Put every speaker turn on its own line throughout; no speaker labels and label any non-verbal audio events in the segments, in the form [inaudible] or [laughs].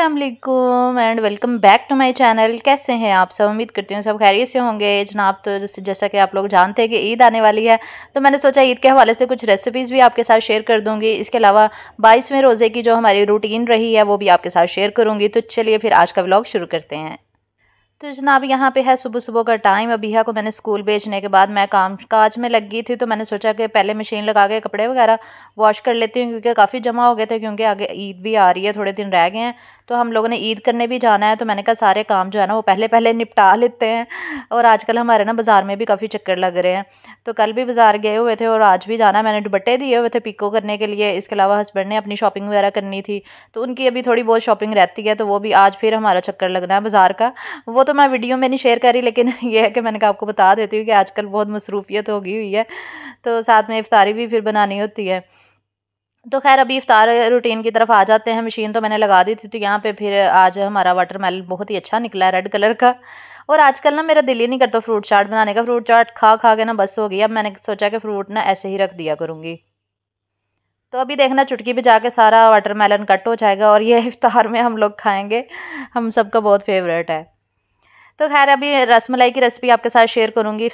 अस्सलाम and welcome back to my channel कैसे हैं आप सब उम्मीद करती हूँ सब खैरियत से होंगे जनाब तो जैसे जैसा कि आप लोग जानते हैं कि ईद आने वाली है तो मैंने सोचा ईद के हवाले से कुछ रेसिपीज़ भी आपके साथ शेयर कर दूँगी इसके अलावा बाईसवें रोज़े की जो हमारी रूटीन रही है वो भी आपके साथ शेयर करूँगी तो चलिए फिर आज का ब्लॉग शुरू करते हैं तो जनाब यहाँ पे है सुबह सुबह का टाइम है को मैंने स्कूल भेजने के बाद मैं काम काज में लग गई थी तो मैंने सोचा कि पहले मशीन लगा के कपड़े वगैरह वॉश कर लेती हूँ क्योंकि काफ़ी जमा हो गए थे क्योंकि आगे ईद भी आ रही है थोड़े दिन रह गए हैं तो हम लोगों ने ईद करने भी जाना है तो मैंने कहा सारे काम जो है ना वो पहले [laughs] पहले निपटा लेते हैं और आजकल हमारे ना बाज़ार में भी काफ़ी चक्कर लग रहे हैं तो कल भी बाज़ार गए हुए थे और आज भी जाना मैंने दुबट्टे दिए हुए थे पिको करने के लिए इसके अलावा हस्बैंड ने अपनी शॉपिंग वगैरह करनी थी तो उनकी अभी थोड़ी बहुत शॉपिंग रहती है तो वो भी आज फिर हमारा चक्कर लगना है बाज़ार का वो तो तो मैं वीडियो में नहीं शेयर करी लेकिन [laughs] ये है कि मैंने कहा आपको बता देती हूँ कि आजकल बहुत मसरूफियत हो गई हुई है तो साथ में इफ्तारी भी फिर बनानी होती है तो खैर अभी इफ़ार रूटीन की तरफ आ जाते हैं मशीन तो मैंने लगा दी थी तो यहाँ पे फिर आज हमारा वाटर मेलन बहुत ही अच्छा निकला है रेड कलर का और आजकल ना मेरा दिल ही नहीं करता फ्रूट चाट बनाने का फ्रूट चाट खा खा के ना बस हो गई अब मैंने सोचा कि फ्रूट ना ऐसे ही रख दिया करूँगी तो अभी देखना चुटकी भी जाके सारा वाटर मेलन कट हो जाएगा और ये [laughs] इफ़ार में हम लोग खाएँगे हम सबका बहुत फेवरेट है तो खैर अभी रसमलाई की रेसिपी आपके साथ शेयर करूँगी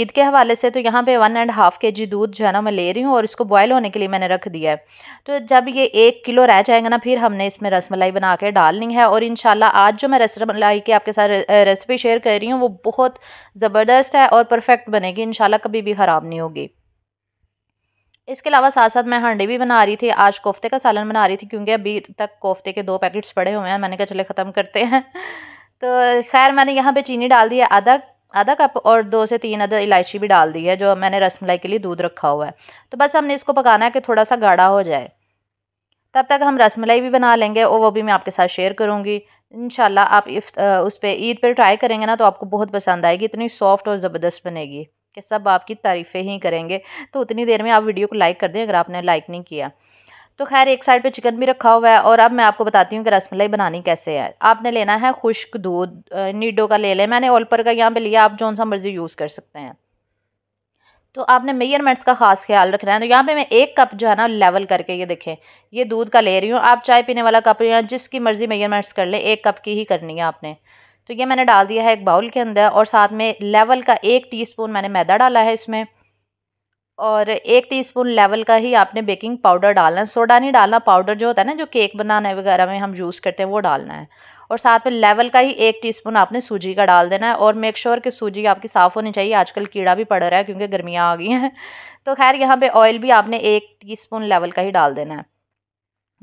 ईद के हवाले से तो यहाँ पे वन एंड हाफ़ के जी दूध जो है ना मैं ले रही हूँ और इसको बॉयल होने के लिए मैंने रख दिया है तो जब ये एक किलो रह जाएगा ना फिर हमने इसमें रसमलाई बना के डालनी है और इन आज जो मैं रसमलाई की आपके साथ रेसिपी शेयर कर रही हूँ वो बहुत ज़बरदस्त है और परफेक्ट बनेगी इन कभी भी ख़राब नहीं होगी इसके अलावा साथ साथ मैं हांडी भी बना रही थी आज कोफ्ते का सालन बना रही थी क्योंकि अभी तक कोफ्ते के दो पैकेट्स पड़े हुए हैं मैंने कहा चले ख़त्म करते हैं तो खैर मैंने यहाँ पे चीनी डाल दी है आधा आधा कप और दो से तीन अदर इलायची भी डाल दी है जो मैंने रसमलाई के लिए दूध रखा हुआ है तो बस हमने इसको पकाना है कि थोड़ा सा गाढ़ा हो जाए तब तक हम रसमलाई भी बना लेंगे और वो भी मैं आपके साथ शेयर करूँगी इन आप इफ, आ, उस पर ईद पर ट्राई करेंगे ना तो आपको बहुत पसंद आएगी इतनी सॉफ्ट और ज़बरदस्त बनेगी कि सब आपकी तारीफ़ें ही करेंगे तो उतनी देर में आप वीडियो को लाइक कर दें अगर आपने लाइक नहीं किया तो खैर एक साइड पे चिकन भी रखा हुआ है और अब मैं आपको बताती हूँ कि रसमलाई बनानी कैसे है आपने लेना है खुश्क दूध नीडो का ले लें मैंने ओलपर का यहाँ पे लिया आप जौन सा मर्ज़ी यूज़ कर सकते हैं तो आपने मेयरमेंट्स का ख़ास ख्याल रखना है तो यहाँ पे मैं एक कप जो है ना लेवल करके ये देखें ये दूध का ले रही हूँ आप चाय पीने वाला कप या जिसकी मर्ज़ी मेयरमेंट्स कर लें एक कप की ही करनी है आपने तो ये मैंने डाल दिया है एक बाउल के अंदर और साथ में लेवल का एक टीस्पून मैंने मैदा डाला है इसमें और एक टीस्पून लेवल का ही आपने बेकिंग पाउडर डालना है सोडा नहीं डालना पाउडर जो होता है ना जो केक बनाने वगैरह में हम यूज़ करते हैं वो डालना है और साथ में लेवल का ही एक टीस्पून आपने सूजी का डाल देना है और मेक श्योर sure कि सूजी आपकी साफ़ होनी चाहिए आजकल कीड़ा भी पड़ रहा है क्योंकि गर्मियाँ आ गई हैं [laughs] तो खैर यहाँ पर ऑयल भी आपने एक टी लेवल का ही डाल देना है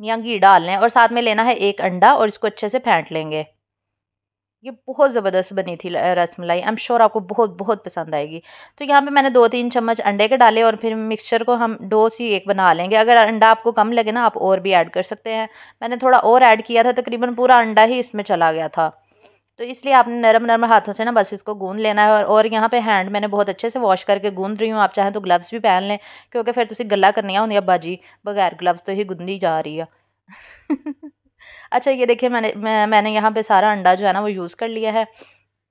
या घी डालना है और साथ में लेना है एक अंडा और इसको अच्छे से फेंट लेंगे ये बहुत ज़बरदस्त बनी थी रस मलाई आई एम श्योर आपको बहुत बहुत पसंद आएगी तो यहाँ पे मैंने दो तीन चम्मच अंडे के डाले और फिर मिक्सचर को हम डो सी एक बना लेंगे अगर अंडा आपको कम लगे ना आप और भी ऐड कर सकते हैं मैंने थोड़ा और ऐड किया था तकरीबन पूरा अंडा ही इसमें चला गया था तो इसलिए आपने नरम नरम हाथों से ना बस इसको गूंद लेना है और और यहाँ पे हैंड मैंने बहुत अच्छे से वॉश करके गूंद रही हूँ आप चाहें तो ग्लव्स भी पहन लें क्योंकि फिर तुम्हें तो गला करनी होंगी भाजी बगैर ग्लव्स तो ही गूंदी जा रही है [laughs] अच्छा ये देखिए मैंने मैं, मैंने यहाँ पे सारा अंडा जो है ना वो यूज़ कर लिया है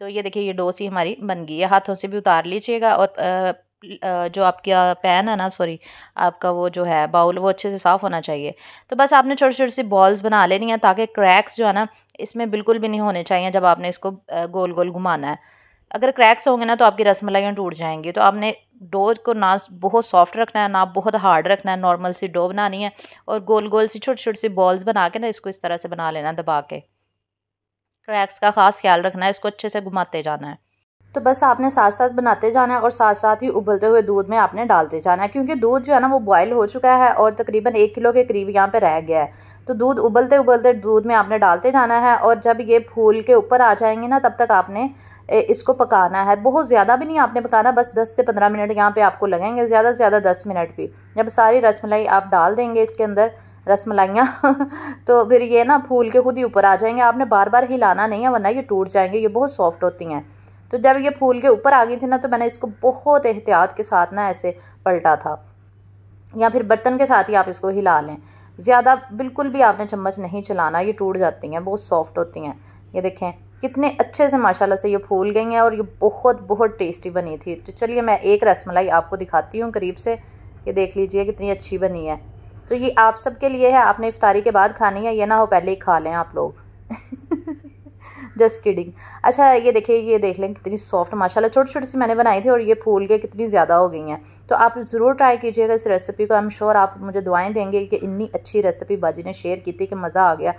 तो ये देखिए ये डोसी हमारी बन गई है हाथों से भी उतार लीजिएगा और जो आपका पैन है ना सॉरी आपका वो जो है बाउल वो अच्छे से साफ़ होना चाहिए तो बस आपने छोटे छोटे सी बॉल्स बना लेनी है ताकि क्रैक्स जो है ना इसमें बिल्कुल भी नहीं होने चाहिए जब आपने इसको गोल गोल घुमाना है अगर क्रैक्स होंगे ना तो आपकी रसमलाइयाँ टूट जाएंगी तो आपने डो को ना बहुत सॉफ्ट रखना है ना बहुत हार्ड रखना है नॉर्मल सी डो बनानी है और गोल गोल सी छोटी छोटी सी बॉल्स बना के ना इसको इस तरह से बना लेना दबा के क्रैक्स का ख़ास ख्याल रखना है इसको अच्छे से घुमाते जाना है तो बस आपने साथ साथ बनाते जाना है और साथ साथ ही उबलते हुए दूध में आपने डालते जाना है क्योंकि दूध जो है ना वो बॉयल हो चुका है और तकरीबन एक किलो के करीब यहाँ पे रह गया है तो दूध उबलते उबलते दूध में आपने डालते जाना है और जब ये फूल के ऊपर आ जाएंगे ना तब तक आपने इसको पकाना है बहुत ज़्यादा भी नहीं आपने पकाना बस 10 से 15 मिनट यहाँ पे आपको लगेंगे ज़्यादा से ज़्यादा 10 मिनट भी जब सारी रसमलाई आप डाल देंगे इसके अंदर रसमलाइयाँ [laughs] तो फिर ये ना फूल के खुद ही ऊपर आ जाएंगे आपने बार बार हिलाना नहीं है वरना ये टूट जाएंगे ये बहुत सॉफ्ट होती हैं तो जब ये फूल के ऊपर आ गई थी ना तो मैंने इसको बहुत एहतियात के साथ ना ऐसे पलटा था या फिर बर्तन के साथ ही आप इसको हिला लें ज़्यादा बिल्कुल भी आपने चम्मच नहीं चलाना ये टूट जाती हैं बहुत सॉफ्ट होती हैं ये देखें कितने अच्छे से माशाल्लाह से ये फूल गई हैं और ये बहुत बहुत टेस्टी बनी थी तो चलिए मैं एक रसमलाई आपको दिखाती हूँ करीब से ये देख लीजिए कितनी अच्छी बनी है तो ये आप सब के लिए है आपने इफ्तारी के बाद खानी है ये ना हो पहले ही खा लें आप लोग जस्ट [laughs] किडिंग अच्छा ये देखिए ये देख लें कितनी सॉफ्ट माशाल्लाह छोटी छोटी सी मैंने बनाई थी और ये फूल के कितनी ज़्यादा हो गई हैं तो आप ज़रूर ट्राई कीजिएगा इस रेसिपी को आई एम श्योर आप मुझे दुआएं देंगे कि इतनी अच्छी रेसिपी बाजी ने शेयर की थी कि मज़ा आ गया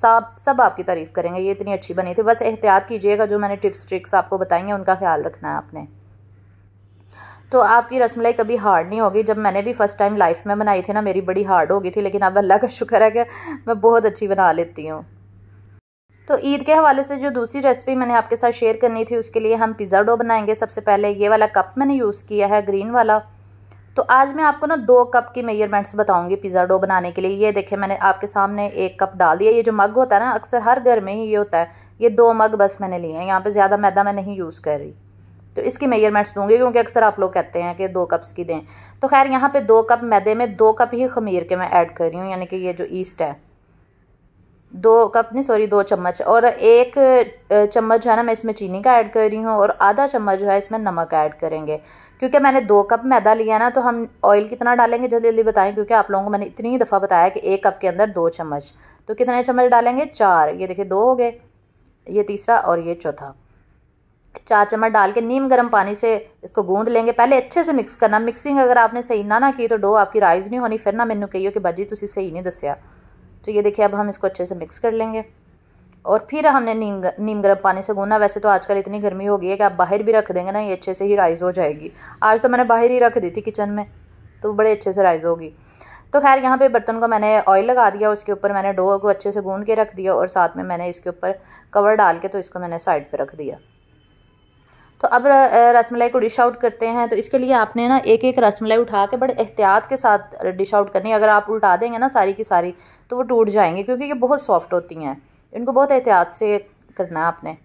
सब सब आपकी तारीफ़ करेंगे ये इतनी अच्छी बनी थी बस एहतियात कीजिएगा जो मैंने टिप्स ट्रिक्स आपको बताई हैं उनका ख्याल रखना है आपने तो आपकी रसमलाई कभी हार्ड नहीं होगी जब मैंने भी फर्स्ट टाइम लाइफ में बनाई थी ना मेरी बड़ी हार्ड हो गई थी लेकिन अब अल्लाह का शुक्र है कि मैं बहुत अच्छी बना लेती हूँ तो ईद के हवाले से जो दूसरी रेसिपी मैंने आपके साथ शेयर करनी थी उसके लिए हम पिज़्ज़ा डो बनाएंगे सबसे पहले ये वाला कप मैंने यूज़ किया है ग्रीन वाला तो आज मैं आपको ना दो कप की मेजरमेंट्स बताऊंगी पिज़्ज़ा डो बनाने के लिए ये देखे मैंने आपके सामने एक कप डाल दिया ये जो मग होता है ना अक्सर हर घर में ही ये होता है ये दो मग बस मैंने लिए हैं यहाँ पर ज़्यादा मैदा मैं नहीं यूज़ कर रही तो इसकी मेजरमेंट्स दूंगी क्योंकि अक्सर आप लोग कहते हैं कि दो कप्स की दें तो खैर यहाँ पे दो कप मैदे में दो कप ही खमीर के मैं ऐड कर रही हूँ यानी कि ये जो ईस्ट है दो कप नहीं सॉरी दो चम्मच और एक चम्मच जो है ना मैं इसमें चीनी का ऐड कर रही हूँ और आधा चम्मच जो है इसमें नमक ऐड करेंगे क्योंकि मैंने दो कप मैदा लिया ना तो हम ऑयल कितना डालेंगे जल्दी जल्दी बताएं क्योंकि आप लोगों को मैंने इतनी ही दफ़ा बताया कि एक कप के अंदर दो चम्मच तो कितने चम्मच डालेंगे चार ये देखिए दो हो गए ये तीसरा और ये चौथा चार चम्मच डाल के नीम गर्म पानी से इसको गूंद लेंगे पहले अच्छे से मिक्स करना मिक्सिंग अगर आपने सही ना ना की तो डो आपकी राइज नहीं होनी फिर ना मैंने कही हो कि भाजी तुम्हें सही नहीं दसिया तो ये देखिए अब हम इसको अच्छे से मिक्स कर लेंगे और फिर हमने नीम नीम गर्म पानी से गूंदा वैसे तो आजकल इतनी गर्मी हो गई है कि आप बाहर भी रख देंगे ना ये अच्छे से ही राइज़ हो जाएगी आज तो मैंने बाहर ही रख दी थी किचन में तो बड़े अच्छे से राइज़ होगी तो खैर यहाँ पे बर्तन को मैंने ऑयल लगा दिया उसके ऊपर मैंने डो को अच्छे से गूंद के रख दिया और साथ में मैंने इसके ऊपर कवर डाल के तो इसको मैंने साइड पर रख दिया तो अब रसमलाई को डिश आउट करते हैं तो इसके लिए आपने ना एक एक रसमलाई उठा के बड़े एहतियात के साथ डिश आउट करनी है अगर आप उल्टा देंगे ना सारी की सारी तो वो टूट जाएंगे क्योंकि ये बहुत सॉफ्ट होती हैं इनको बहुत एहतियात से करना है आपने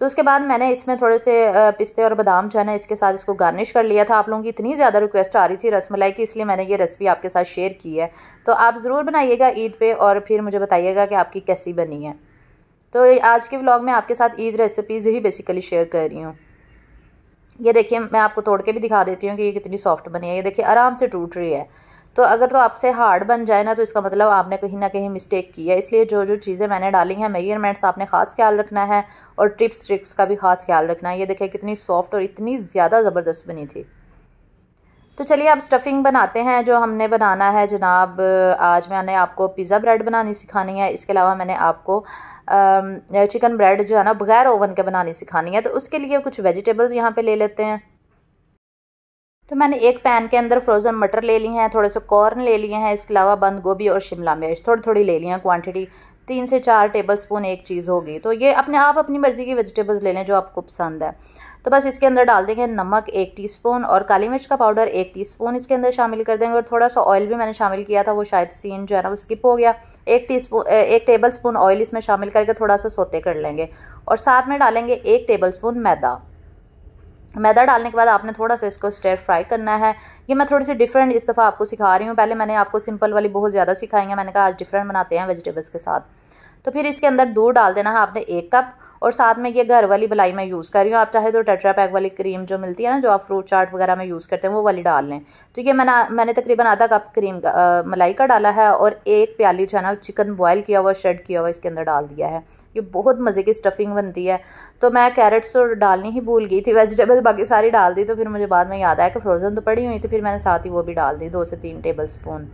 तो उसके बाद मैंने इसमें थोड़े से पिस्ते और बादाम जो है ना इसके साथ इसको गार्निश कर लिया था आप लोगों की इतनी ज़्यादा रिक्वेस्ट आ रही थी रसमलाई की इसलिए मैंने ये रेसिपी आपके साथ शेयर की है तो आप ज़रूर बनाइएगा ईद पे और फिर मुझे बताइएगा कि आपकी कैसी बनी है तो आज के ब्लॉग में आपके साथ ईद रेसिपीज़ ही बेसिकली शेयर कर रही हूँ ये देखिए मैं आपको तोड़ के भी दिखा देती हूँ कि ये कितनी सॉफ्ट बनी है ये देखिए आराम से टूट रही है तो अगर तो आपसे हार्ड बन जाए ना तो इसका मतलब आपने कहीं ना कहीं मिस्टेक की है इसलिए जो जो चीज़ें मैंने डाली हैं मेजरमेंट्स आपने खास ख्याल रखना है और ट्रिप्स ट्रिक्स का भी खास ख्याल रखना है ये देखें कितनी सॉफ्ट और इतनी ज़्यादा ज़बरदस्त बनी थी तो चलिए अब स्टफ़िंग बनाते हैं जो हमने बनाना है जनाब आज मैंने आपको पिज़्ज़ा ब्रेड बनानी सिखानी है इसके अलावा मैंने आपको चिकन ब्रेड जो है ना बगैर ओवन के बनानी सिखानी है तो उसके लिए कुछ वेजिटेबल्स यहाँ पे ले लेते हैं तो मैंने एक पैन के अंदर फ्रोज़न मटर ले लिए हैं थोड़े से कॉर्न ले लिए हैं इसके अलावा बंद गोभी और शिमला मिर्च थोड़ी थोड़ी ले ली हैं क्वांटिटी तीन से चार टेबल स्पून एक चीज़ होगी तो ये अपने आप अपनी मर्ज़ी की वेजिटेबल्स ले लें जो आपको पसंद है तो बस इसके अंदर डाल देंगे नमक एक टीस्पून और काली मिर्च का पाउडर एक टीस्पून इसके अंदर शामिल कर देंगे और थोड़ा सा ऑयल भी मैंने शामिल किया था वो शायद सीन जो है ना वो स्किप हो गया एक टीस्पून एक टेबल स्पून ऑयल इसमें शामिल करके थोड़ा सा सोते कर लेंगे और साथ में डालेंगे एक टेबल स्पून मैदा मैदा डालने के बाद आपने थोड़ा सा इसको स्टेयर फ्राई करना है ये मैं थोड़ी सी डिफरेंट इस दफ़ा आपको सिखा रही हूँ पहले मैंने आपको सिंपल वाली बहुत ज़्यादा सिखाई है मैंने कहा आज डिफरेंट बनाते हैं वेजिटेबल्स के साथ तो फिर इसके अंदर दूध डाल देना है आपने एक कप और साथ में ये घर वाली बलाई मैं यूज़ कर रही हूँ आप चाहे तो टेट्रा पैक वाली क्रीम जो मिलती है ना जो आप फ्रूट चाट वगैरह में यूज़ करते हैं वो वाली डाल लें तो ये मैंने मैंने तकरीबन आधा कप क्रीम मलाई का डाला है और एक प्याली जो है ना चिकन बॉयल किया हुआ शेड किया हुआ इसके अंदर डाल दिया है ये बहुत मज़े की स्टफिंग बनती है तो मैं कैरेट्स तो डालनी ही भूल गई थी वेजिटेबल बाकी सारी डाल दी तो फिर मुझे बाद में याद आया कि फ्रोज़न तो पड़ी हुई थी फिर मैंने साथ ही वो भी डाल दी दो से तीन टेबल स्पून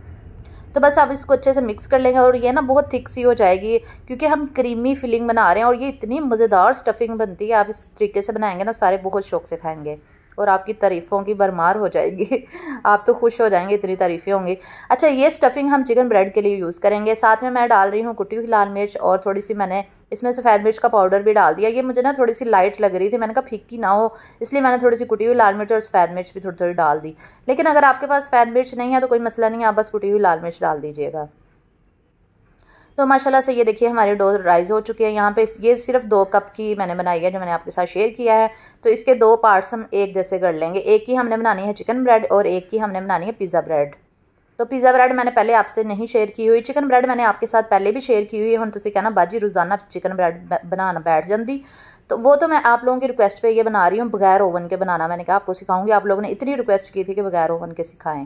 तो बस आप इसको अच्छे से मिक्स कर लेंगे और ये ना बहुत थिक सी हो जाएगी क्योंकि हम क्रीमी फिलिंग बना रहे हैं और ये इतनी मज़ेदार स्टफिंग बनती है आप इस तरीके से बनाएंगे ना सारे बहुत शौक से खाएंगे और आपकी तारीफ़ों की भरमार हो जाएगी [laughs] आप तो खुश हो जाएंगे इतनी तारीफ़ें होंगी अच्छा ये स्टफिंग हम चिकन ब्रेड के लिए यूज़ करेंगे साथ में मैं डाल रही हूँ कुटी हुई लाल मिर्च और थोड़ी सी मैंने इसमें सफ़ेद मिर्च का पाउडर भी डाल दिया ये मुझे ना थोड़ी सी लाइट लग रही थी मैंने कहा फिक्की ना हो इसलिए मैंने थोड़ी सी कुटी हुई लाल मिर्च और सफ़ेद मिर्च भी थोड़ी थोड़ी डाल दी लेकिन अगर आपके पास सफ़ेद मिर्च नहीं है तो कोई मसला नहीं है आप बस कुटी हुई लाल मिर्च डाल दीजिएगा तो माशाल्लाह से ये देखिए हमारे डो राइज़ हो चुके हैं यहाँ पे ये सिर्फ दो कप की मैंने बनाई है जो मैंने आपके साथ शेयर किया है तो इसके दो पार्ट्स हम एक जैसे कर लेंगे एक की हमने बनानी है चिकन ब्रेड और एक की हमने बनानी है पिज़्ज़ा ब्रेड तो पिज़्ज़ा ब्रेड मैंने पहले आपसे नहीं शेयर की हुई चिकन ब्रेड मैंने आपके साथ पहले भी शेयर की हुई है हम तुम तो कहना बाजी रोज़ाना चिकन ब्रेड बनाना बैठ जाती तो वो तो मैं आप लोगों की रिक्वेस्ट पे ये बना रही हूँ बगैर ओवन के बनाना मैंने कहा आपको सिखाऊंगी आप लोगों ने इतनी रिक्वेस्ट की थी कि बगैर ओवन के सिखाएं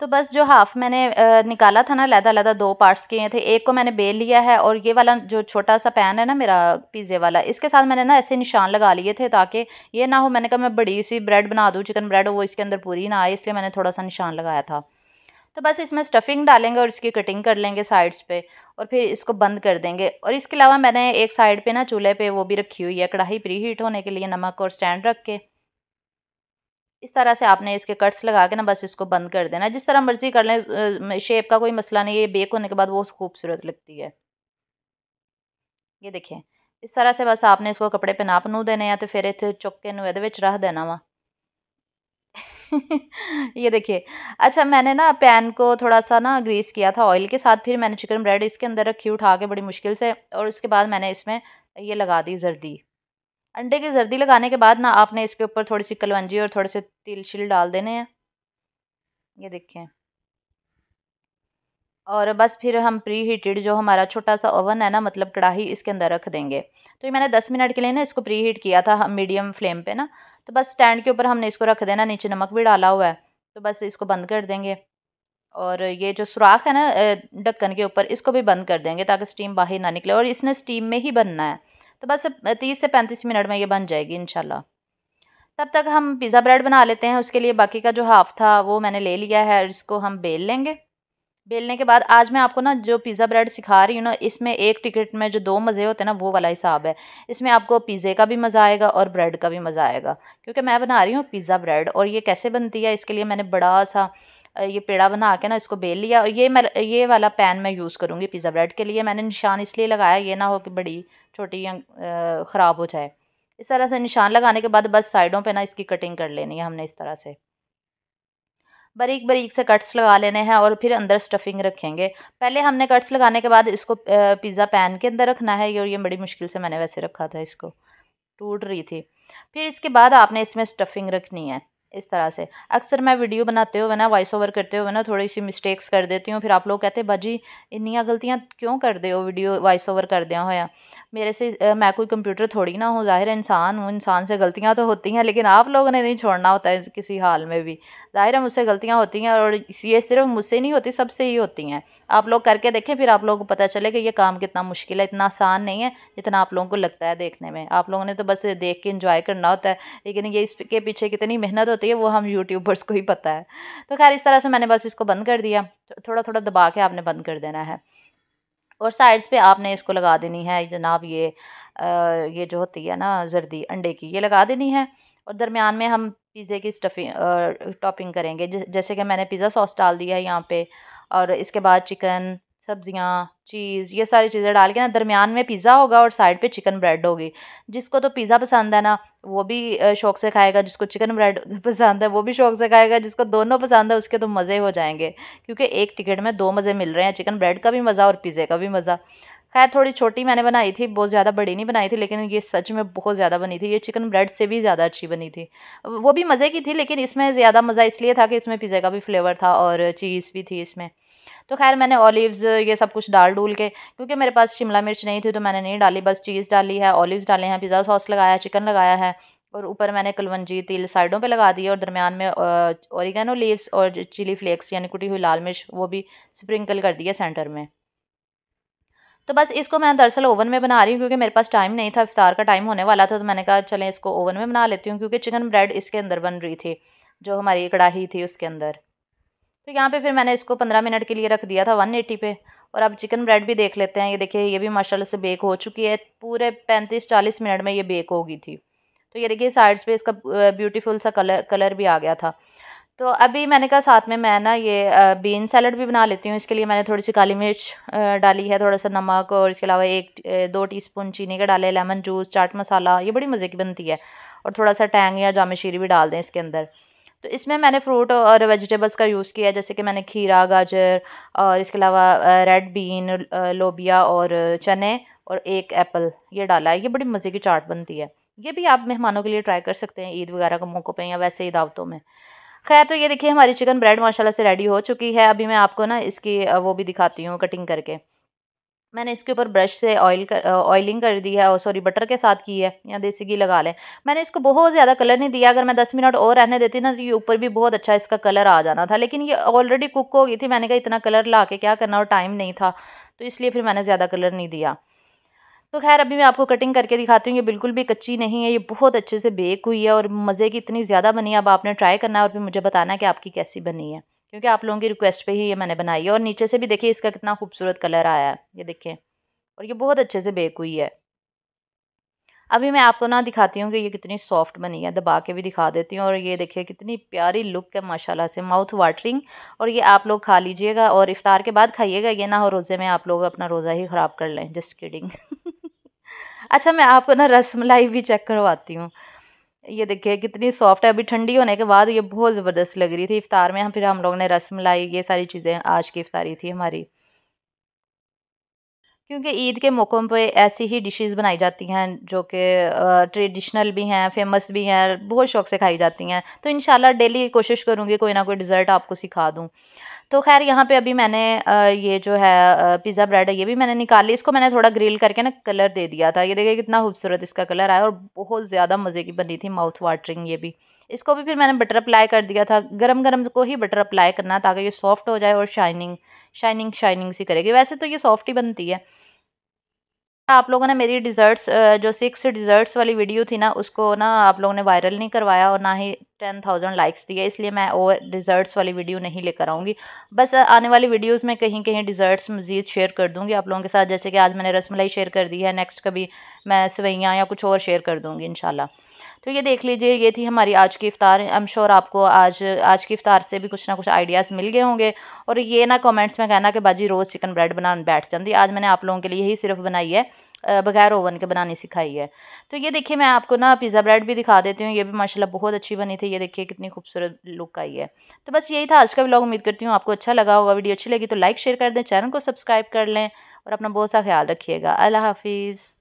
तो बस जो हाफ़ मैंने निकाला था ना लैदा लैदा दो पार्ट्स किए थे एक को मैंने बेल लिया है और ये वाला जो छोटा सा पैन है ना मेरा पिज़्ज़े वाला इसके साथ मैंने ना ऐसे निशान लगा लिए थे ताकि ये ना हो मैंने कहा मैं बड़ी सी ब्रेड बना दूँ चिकन ब्रेड वो इसके अंदर पूरी ना आए इसलिए मैंने थोड़ा सा निशान लगाया था तो बस इसमें स्टफिंग डालेंगे और इसकी कटिंग कर लेंगे साइड्स पे और फिर इसको बंद कर देंगे और इसके अलावा मैंने एक साइड पे ना चूल्हे पे वो भी रखी हुई है कढ़ाई प्री हीट होने के लिए नमक और स्टैंड रख के इस तरह से आपने इसके कट्स लगा के ना बस इसको बंद कर देना जिस तरह मर्ज़ी कर लें शेप का कोई मसला नहीं है बेक होने के बाद वो खूबसूरत लगती है ये देखिए इस तरह से बस आपने इसको कपड़े पे नाप नू देने या तो फिर इतने चुक्के ये रख देना वा [laughs] ये देखिए अच्छा मैंने ना पैन को थोड़ा सा ना ग्रीस किया था ऑयल के साथ फिर मैंने चिकन ब्रेड इसके अंदर रखी उठा के बड़ी मुश्किल से और उसके बाद मैंने इसमें ये लगा दी जर्दी अंडे की जर्दी लगाने के बाद ना आपने इसके ऊपर थोड़ी सी कलवंजी और थोड़े से तिल शिल डाल देने हैं ये देखें और बस फिर हम प्री हीटेड जो हमारा छोटा सा ओवन है ना मतलब कढ़ाई इसके अंदर रख देंगे तो ये मैंने दस मिनट के लिए ना इसको प्री हीट किया था मीडियम फ्लेम पे ना तो बस स्टैंड के ऊपर हमने इसको रख देना नीचे नमक भी डाला हुआ है तो बस इसको बंद कर देंगे और ये जो सुराख है ना ढक्कन के ऊपर इसको भी बंद कर देंगे ताकि स्टीम बाहर ना निकले और इसने स्टीम में ही बनना है तो बस तीस से पैंतीस मिनट में ये बन जाएगी इनशाला तब तक हम पिज़्ज़ा ब्रेड बना लेते हैं उसके लिए बाकी का जो हाफ़ था वो मैंने ले लिया है इसको हम बेल लेंगे बेलने के बाद आज मैं आपको ना जो पिज़्ज़ा ब्रेड सिखा रही हूँ ना इसमें एक टिकट में जो दो मज़े होते हैं ना वो वाला हिसाब है इसमें आपको पिज़्ज़े का भी मज़ा आएगा और ब्रेड का भी मज़ा आएगा क्योंकि मैं बना रही हूँ पिज़्ज़ा ब्रेड और ये कैसे बनती है इसके लिए मैंने बड़ा सा ये पेड़ा बना के ना इसको बेल लिया और ये मैं ये वाला पैन मैं यूज़ करूँगी पिज़्ज़ा ब्रेड के लिए मैंने निशान इसलिए लगाया ये ना हो कि बड़ी छोटी या ख़राब हो जाए इस तरह से निशान लगाने के बाद बस साइडों पे ना इसकी कटिंग कर लेनी है हमने इस तरह से बारीक बारीक से कट्स लगा लेने हैं और फिर अंदर स्टफिंग रखेंगे पहले हमने कट्स लगाने के बाद इसको पिज़्ज़ा पैन के अंदर रखना है और ये बड़ी मुश्किल से मैंने वैसे रखा था इसको टूट रही थी फिर इसके बाद आपने इसमें स्टफिंग रखनी है इस तरह से अक्सर मैं वीडियो बनाते हुए ना वॉइस ओवर करते हुए ना थोड़ी सी मिस्टेक्स कर देती हूँ फिर आप लोग कहते हैं भाजी इन गलतियाँ क्यों कर दे हो वीडियो वॉइस ओवर कर दिया होया मेरे से आ, मैं कोई कंप्यूटर थोड़ी ना हूँ ज़ाहिर इंसान हूँ इंसान से गलतियाँ तो होती हैं लेकिन आप लोगों ने नहीं छोड़ना होता है किसी हाल में भी ज़ाहिर है मुझसे गलतियाँ होती हैं और ये सिर्फ मुझसे नहीं होती सबसे ही होती हैं आप लोग करके देखें फिर आप लोगों को पता चले कि ये काम कितना मुश्किल है इतना आसान नहीं है जितना आप लोगों को लगता है देखने में आप लोगों ने तो बस देख के इन्जॉय करना होता है लेकिन ये इसके पीछे कितनी मेहनत होती है वो हम यूट्यूबर्स को ही पता है तो खैर इस तरह से मैंने बस इसको बंद कर दिया थोड़ा थोड़ा दबा के आपने बंद कर देना है और साइड्स पे आपने इसको लगा देनी है जनाब ये आ, ये जो होती है ना जर्दी अंडे की ये लगा देनी है और दरमियान में हम पिज़्ज़े की स्टफिंग टॉपिंग करेंगे जैसे कि मैंने पिज़्ज़ा सॉस डाल दिया है यहाँ पर और इसके बाद चिकन सब्जियाँ चीज़ ये सारी चीज़ें डाल के ना दरमियान में पिज़्ज़ा होगा और साइड पे चिकन ब्रेड होगी जिसको तो पिज़्ज़ा पसंद है ना वो भी शौक से खाएगा जिसको चिकन ब्रेड [laughs] पसंद है वो भी शौक से खाएगा जिसको दोनों पसंद है उसके तो मज़े हो जाएंगे क्योंकि एक टिकट में दो मज़े मिल रहे हैं चिकन ब्रेड का भी मज़ा और पिज़्ज़े का भी मज़ा खैर थोड़ी छोटी मैंने बनाई थी बहुत ज़्यादा बड़ी नहीं बनाई थी लेकिन ये सच में बहुत ज़्यादा बनी थी ये चिकन ब्रेड से भी ज़्यादा अच्छी बनी थी वो भी मज़े की थी लेकिन इसमें ज़्यादा मज़ा इसलिए था कि इसमें पिज़्ज़ा का भी फ्लेवर था और चीज़ भी थी इसमें तो खैर मैंने ऑलिव्स ये सब कुछ डाल डूल के क्योंकि मेरे पास शिमला मिर्च नहीं थी तो मैंने नहीं डाली बस चीज़ डाली है ऑलिव्स डाले हैं पिज़्ज़ा सॉस लगाया चिकन लगाया है और ऊपर मैंने कलवंजी तिल साइडों पे लगा दिए और दरमियान में ऑरिगेनो लीव्स और चिली फ्लेक्स यानी कुटी हुई लाल मिर्च वो भी स्प्रिंकल कर दिया सेंटर में तो बस इसको मैं दरअसल ओवन में बना रही हूँ क्योंकि मेरे पास टाइम नहीं था इफ्तार का टाइम होने वाला था तो मैंने कहा चलें इसको ओवन में बना लेती हूँ क्योंकि चिकन ब्रेड इसके अंदर बन रही थी जो हमारी कढ़ाही थी उसके अंदर तो यहाँ पे फिर मैंने इसको पंद्रह मिनट के लिए रख दिया था वन एटी पे और अब चिकन ब्रेड भी देख लेते हैं ये देखिए ये भी माशाल्लाह से बेक हो चुकी है पूरे पैंतीस चालीस मिनट में ये बेक होगी थी तो ये देखिए साइड्स पे इसका ब्यूटीफुल सा कलर कलर भी आ गया था तो अभी मैंने कहा साथ में मैं ना ये बीन सैलड भी बना लेती हूँ इसके लिए मैंने थोड़ी सी काली मिर्च डाली है थोड़ा सा नमक और इसके अलावा एक दो टीस्पून चीनी का डाले लेमन जूस चाट मसाला ये बड़ी मज़े की बनती है और थोड़ा सा टैंग या जाम शीरी भी डाल दें इसके अंदर तो इसमें मैंने फ्रूट और वेजिटेबल्स का यूज़ किया जैसे कि मैंने खीरा गाजर और इसके अलावा रेड बीन लोबिया और चने और एक एप्पल ये डाला है ये बड़ी मज़े की चाट बनती है ये भी आप मेहमानों के लिए ट्राई कर सकते हैं ईद वगैरह के मौक़ों पर या वैसे ही दावतों में खैर तो ये देखिए हमारी चिकन ब्रेड माशाल्लाह से रेडी हो चुकी है अभी मैं आपको ना इसकी वो भी दिखाती हूँ कटिंग करके मैंने इसके ऊपर ब्रश से ऑयल कर ऑयलिंग कर दी है और सॉरी बटर के साथ की है या देसी घी लगा लें मैंने इसको बहुत ज़्यादा कलर नहीं दिया अगर मैं दस मिनट और रहने देती ना तो ये ऊपर भी बहुत अच्छा इसका कलर आ जाना था लेकिन ये ऑलरेडी कुक हो गई थी मैंने कहा इतना कलर ला के क्या करना और टाइम नहीं था तो इसलिए फिर मैंने ज़्यादा कलर नहीं दिया तो खैर अभी मैं आपको कटिंग करके दिखाती हूँ ये बिल्कुल भी कच्ची नहीं है ये बहुत अच्छे से बेक हुई है और मज़े की इतनी ज़्यादा बनी है अब आपने ट्राई करना है और फिर मुझे बताना है कि आपकी कैसी बनी है क्योंकि आप लोगों की रिक्वेस्ट पे ही ये मैंने बनाई है और नीचे से भी देखिए इसका कितना खूबसूरत कलर आया है ये देखें और ये बहुत अच्छे से बेक हुई है अभी मैं आपको ना दिखाती हूँ कि ये कितनी सॉफ्ट बनी है दबा के भी दिखा देती हूँ और ये देखिए कितनी प्यारी लुक है माशाल्लाह से माउथ वाटरिंग और ये आप लोग खा लीजिएगा और इफ़ार के बाद खाइएगा ये ना हो रोज़े में आप लोग अपना रोज़ा ही ख़राब कर लें जस्ट किडिंग [laughs] अच्छा मैं आपको ना रसमलाई भी चेक करवाती हूँ ये देखिए कितनी सॉफ्ट है अभी ठंडी होने के बाद ये बहुत ज़बरदस्त लग रही थी इफ़ार में फिर हम लोग ने रसमलाई ये सारी चीज़ें आज की इफ्तारी थी हमारी क्योंकि ईद के मौक़ों पे ऐसी ही डिशेस बनाई जाती हैं जो कि ट्रेडिशनल भी हैं फ़ेमस भी हैं बहुत शौक़ से खाई जाती हैं तो इन डेली कोशिश करूँगी कोई ना कोई डिज़र्ट आपको सिखा दूँ तो खैर यहाँ पे अभी मैंने ये जो है पिज़्ज़ा ब्रेड है ये भी मैंने निकाली इसको मैंने थोड़ा ग्रिल करके ना कलर दे दिया था ये देखिए कितना खूबसूरत इसका कलर आया और बहुत ज़्यादा मज़े की बनी थी माउथ वाटरिंग ये भी इसको भी फिर मैंने बटर अप्लाई कर दिया था गरम गरम को ही बटर अप्लाई करना ताकि ये सॉफ्ट हो जाए और शाइनिंग शाइनिंग शाइनिंग सी करेगी वैसे तो ये सॉफ्ट ही बनती है आप लोगों ने मेरी डिज़र्ट्स जो सिक्स डिज़र्ट्स वाली वीडियो थी ना उसको ना आप लोगों ने वायरल नहीं करवाया और ना ही टेन थाउजेंड लाइक्स दिए इसलिए मैं और डिज़र्ट्स वाली वीडियो नहीं लेकर आऊँगी बस आने वाली वीडियोस में कहीं कहीं डिज़र्ट्स मज़ीद शेयर कर दूँगी आप लोगों के साथ जैसे कि आज मैंने रसमलाई शेयर कर दी है नेक्स्ट कभी मैं सवैयाँ या कुछ और शेयर कर दूँगी इन तो ये देख लीजिए ये थी हमारी आज की इफ्तार आई एम श्योर आपको आज आज की इफ्तार से भी कुछ ना कुछ आइडियाज़ मिल गए होंगे और ये ना कमेंट्स में कहना कि बाजी रोज़ चिकन ब्रेड बनाने बैठ जाती आज मैंने आप लोगों के लिए ही सिर्फ बनाई है बगैर ओवन के बनानी सिखाई है तो ये देखिए मैं आपको ना पिज़्ज़ा ब्रेड भी दिखा देती हूँ ये भी माशाल्लाह बहुत अच्छी बनी थी ये देखिए कितनी खूबसूरत लुक आई है तो बस यही था आज का व्लॉग उम्मीद करती हूँ आपको अच्छा लगा होगा वीडियो अच्छी लगी तो लाइक शेयर कर दें चैनल को सब्सक्राइब कर लें और अपना बहुत सा ख्याल रखिएगा अल्लाह हाफिज़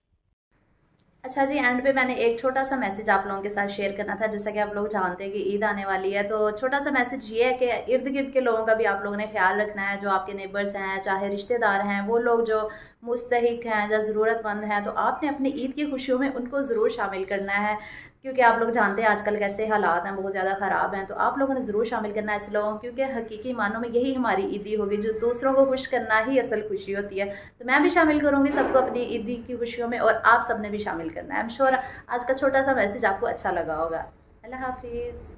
अच्छा जी एंड पे मैंने एक छोटा सा मैसेज आप लोगों के साथ शेयर करना था जैसा कि आप लोग जानते हैं कि ईद आने वाली है तो छोटा सा मैसेज ये है कि इर्द गिर्द के लोगों का भी आप लोगों ने ख्याल रखना है जो आपके नेबर्स हैं चाहे रिश्तेदार हैं वो लोग जो मुस्तक हैं या ज़रूरतमंद हैं तो आपने अपनी ईद की खुशियों में उनको ज़रूर शामिल करना है क्योंकि आप लोग जानते हैं आजकल कैसे हालात हैं बहुत ज़्यादा ख़राब हैं तो आप लोगों ने ज़रूर शामिल करना है ऐसे लोगों को क्योंकि हकीकी मानों में यही हमारी ईदी होगी जो दूसरों को खुश करना ही असल खुशी होती है तो मैं भी शामिल करूँगी सबको अपनी ईदी की खुशियों में और आप सब ने भी शामिल करना है एम श्योर आज का छोटा सा मैसेज आपको अच्छा लगा होगा अल्लाह हाफिज़